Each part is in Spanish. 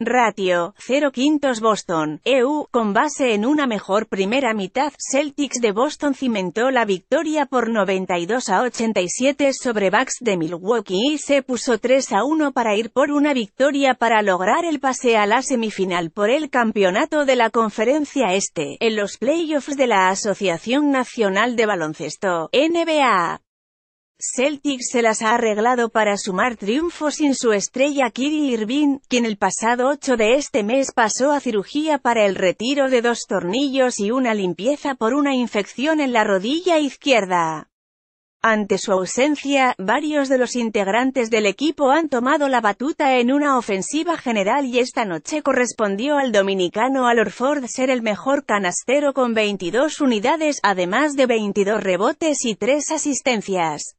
Ratio, 0 quintos Boston, EU, con base en una mejor primera mitad, Celtics de Boston cimentó la victoria por 92 a 87 sobre Bucks de Milwaukee y se puso 3 a 1 para ir por una victoria para lograr el pase a la semifinal por el campeonato de la conferencia este, en los playoffs de la Asociación Nacional de Baloncesto, NBA. Celtic se las ha arreglado para sumar triunfos sin su estrella Kiri Irving, quien el pasado 8 de este mes pasó a cirugía para el retiro de dos tornillos y una limpieza por una infección en la rodilla izquierda. Ante su ausencia, varios de los integrantes del equipo han tomado la batuta en una ofensiva general y esta noche correspondió al dominicano Alorford ser el mejor canastero con 22 unidades, además de 22 rebotes y 3 asistencias.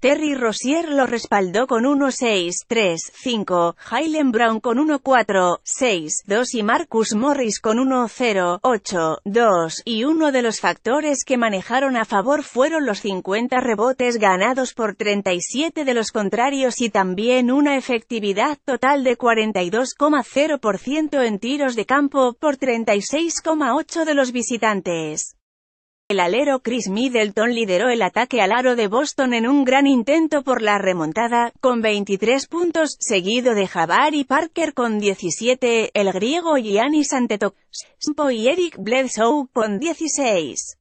Terry Rozier lo respaldó con 1-6-3-5, Jalen Brown con 1-4-6-2 y Marcus Morris con 1-0-8-2, y uno de los factores que manejaron a favor fueron los 50 rebotes ganados por 37 de los contrarios y también una efectividad total de 42,0% en tiros de campo por 36,8 de los visitantes. El alero Chris Middleton lideró el ataque al aro de Boston en un gran intento por la remontada, con 23 puntos, seguido de Jabari Parker con 17, el griego Giannis Antetokounmpo y Eric Bledsoe con 16.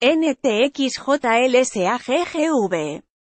NTXJLSAGGV